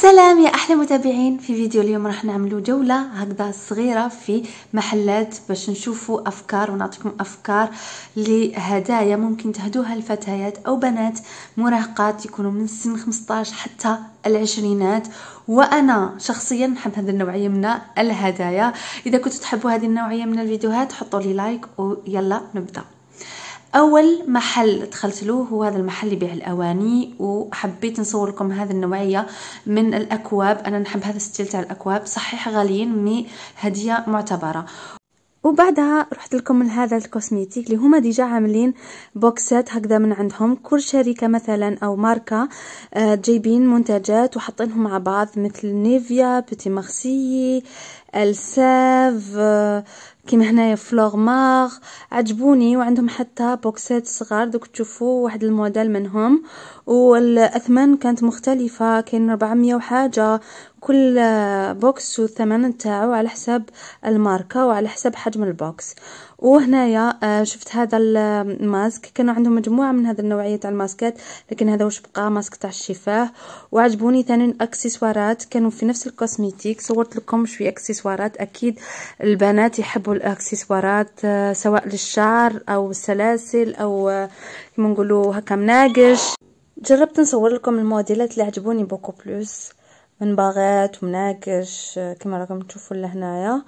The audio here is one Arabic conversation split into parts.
سلام يا احلى متابعين في فيديو اليوم راح نعملو جوله هكذا صغيره في محلات باش نشوفوا افكار ونعطيكم افكار لهدايا ممكن تهدوها الفتيات او بنات مراهقات يكونوا من سن 15 حتى العشرينات وانا شخصيا نحب هذه النوعيه من الهدايا اذا كنتوا تحبوا هذه النوعيه من الفيديوهات حطوا لي لايك ويلا نبدا اول محل دخلت له هو هذا المحل اللي يبيع الاواني وحبيت نصور لكم هذه النوعيه من الاكواب انا نحب هذا الستيل تاع الاكواب صحيح غاليين مي هديه معتبره وبعدها رحت لكم لهذا الكوسميتيك اللي هما ديجا عاملين بوكسات هكذا من عندهم كل شركه مثلا او ماركه آه، جايبين منتجات وحاطينهم مع بعض مثل نيفيا بيتي مارسيي الساف euh, كيما هنايا ماغ عجبوني وعندهم حتى بوكسات صغار دوك تشوفوا واحد الموديل منهم والاثمان كانت مختلفه كاين 400 وحاجه كل بوكس والثمن نتاعو على حساب الماركه وعلى حساب حجم البوكس وهنايا آه، شفت هذا الماسك كانوا عندهم مجموعه من هذا النوعيه تاع الماسكات لكن هذا واش بقى ماسك تاع الشفاه وعجبوني ثاني الاكسسوارات كانوا في نفس الكوزميتيك صورت لكم شويه اكسسوارات الاكسسوارات اكيد البنات يحبوا الاكسسوارات آه، سواء للشعر او السلاسل او آه، كما نقولوا هكا مناقش جربت نصور لكم الموديلات اللي عجبوني بوكو بلوس من باغات ومناقش آه، كما راكم تشوفوا لهنايا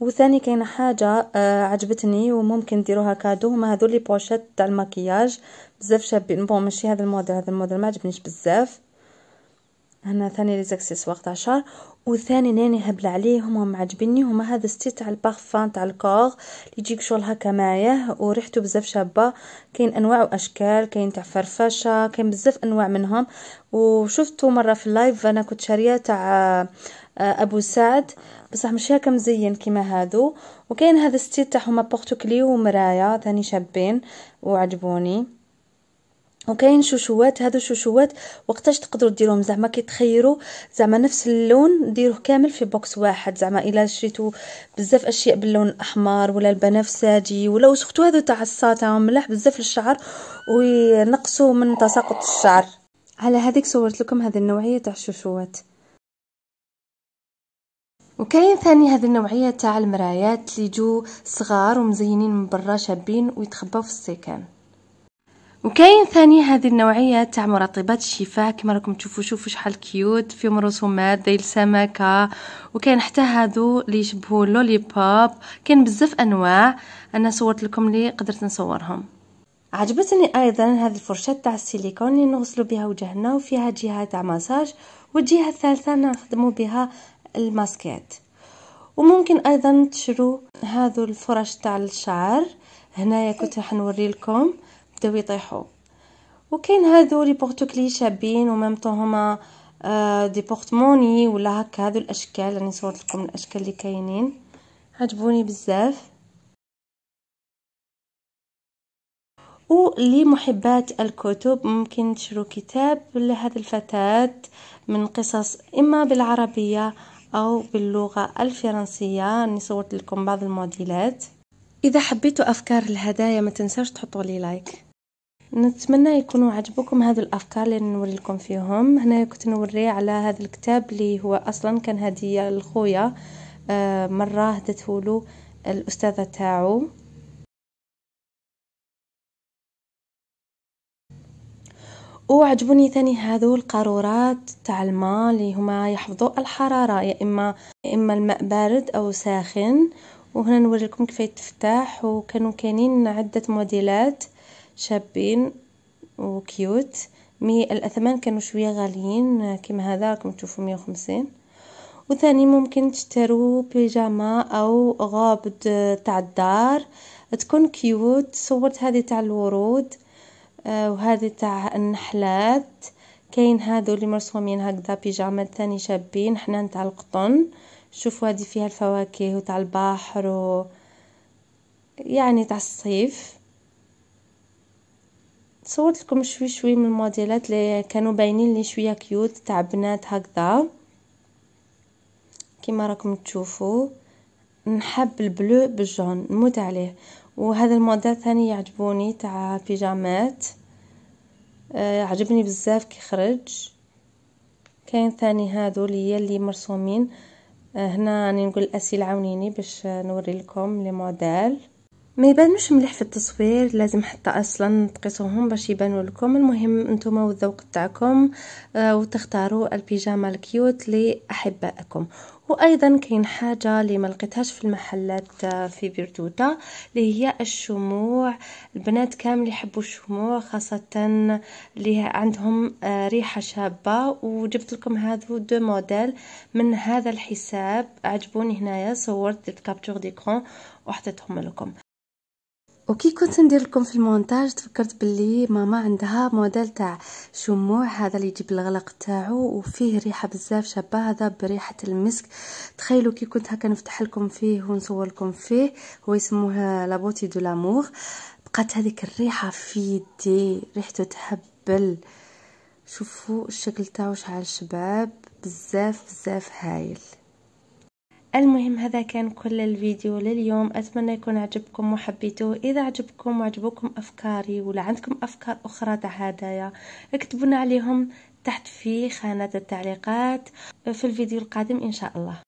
وثاني كاينه حاجه آه عجبتني وممكن ديروها كادو هما هذو لي بوشيت تاع المكياج بزاف شابين بون ماشي هذا الموديل هذا الموديل ما عجبنيش بزاف هنا ثاني لي زاكسيسوار تاع شعر وثاني ناني هبل عليه هما معجبني هما هذا ستي تاع البارفان تاع الكور اللي يجيك شغل هكا معاه وريحته بزاف شابه كاين انواع واشكال كاين تاع فرفشه كاين بزاف انواع منهم وشفتو مره في اللايف انا كنت شاريه تاع آه، ابو سعد بصح مش هكا مزين كيما هادو وكاين هذا ستيل تاعهم بورتوكلي ومرايا ثاني شابين وعجبوني وكاين شوشوات هادو شوشوات وقتاش تقدروا ديروهم زعما كيتخيروا زعما نفس اللون ديروه كامل في بوكس واحد زعما الا شريتو بزاف اشياء باللون الاحمر ولا البنفسجي ولا وسختو هادو تاع الساطع ملاح بزاف للشعر وينقصوا من تساقط الشعر على هذيك صورت لكم هذه النوعيه تاع الشوشوات وكاين ثاني هذه النوعيه تاع المرايات اللي يجوا صغار ومزينين من برا شابين ويتخباو في السيكان وكاين ثاني هذه النوعيه تاع مرطبات الشفاه كما راكم تشوفوا شوفوا شحال كيوت فيهم رسومات داير السمكة وكاين حتى هذو اللي يشبهوا لولي بوب كاين بزاف انواع انا صورت لكم اللي قدرت نصورهم عجبتني ايضا هذه الفرشاه تاع السيليكون اللي نغسلوا بها وجهنا وفيها جهه تاع مساج والجهه الثالثه نخدموا بها الماسكات وممكن ايضا تشرو هذو الفرش تاع الشعر هنايا كنت راح نوري لكم بداو يطيحوا وكاين هادو لي بورتوكلي شابين وميم طو هما آه، دي بورتموني ولا هكا هادو الاشكال راني صورت لكم الاشكال اللي كاينين عجبوني بزاف ولمحبات الكتب ممكن تشرو كتاب لهذه الفتاة من قصص إما بالعربية أو باللغة الفرنسية أني صورت لكم بعض الموديلات إذا حبيتوا أفكار الهدايا ما تنساوش تحطوا لي لايك نتمنى يكونوا عجبوكم هذه الافكار اللي لكم فيهم هنا كنت نوري على هذا الكتاب اللي هو اصلا كان هديه لخويا آه، مره هدته له الاستاذه تاعو وعجبوني ثاني هذو القارورات تاع الماء اللي هما يحفظوا الحراره يا اما يا اما الماء بارد او ساخن وهنا نوريكم كيف يتفتح وكانوا كاينين عده موديلات شابين وكيوت مي الاثمان كانوا شويه غاليين كيما هذا راكم تشوفوا 150 وثاني ممكن تشتروا بيجاما او غاب آه، تاع الدار تكون كيوت صورت هذه تاع الورود آه، وهذه تاع النحلات كاين هادو اللي مرسومين هكذا بيجامات ثاني شابين حنا تاع القطن شوفوا هذه فيها الفواكه وتاع البحر و يعني تاع الصيف صورت لكم شوي شوي من الموديلات اللي كانوا باينين لي شويه كيوت تاع بنات هكذا كما راكم تشوفوا نحب البلو بالجون نموت عليه وهذا الموديل ثاني يعجبوني تاع بيجامات آه عجبني بزاف كي خرج كاين ثاني هادو لي اللي مرسومين آه هنا راني نقول اسيل عاونيني باش نوري لكم لي موديل ما يبانوش مليح في التصوير لازم حتى اصلا تقيسوهم باش يبانوا لكم المهم نتوما والذوق تاعكم آه وتختاروا البيجاما الكيوت لاحبائكم وايضا كاين حاجه اللي ما لقيتهاش في المحلات آه، في بيرتوتا اللي هي الشموع البنات كامل يحبوا الشموع خاصه اللي عندهم آه، ريحه شابه وجبت لكم هذو دو موديل من هذا الحساب عجبوني هنايا صورت درت كابتور ديكرون وحطيتهم لكم وكي كنت ندير لكم في المونتاج تفكرت باللي ماما عندها موديل تاع شموع هذا اللي يجيب الغلق تاعو وفيه ريحه بزاف شابه هذا بريحه المسك تخيلوا كي كنت هكا نفتح لكم فيه ونصور لكم فيه هو يسموه لابوتي دو لامور بقات هذيك الريحه في يدي ريحته تهبل شوفوا الشكل تاعو شعال شباب بزاف بزاف هايل المهم هذا كان كل الفيديو لليوم أتمنى يكون عجبكم وحبيتوه إذا عجبكم وعجبوكم أفكاري ولا عندكم أفكار أخرى تاع هدايا اكتبونا عليهم تحت في خانة التعليقات في الفيديو القادم إن شاء الله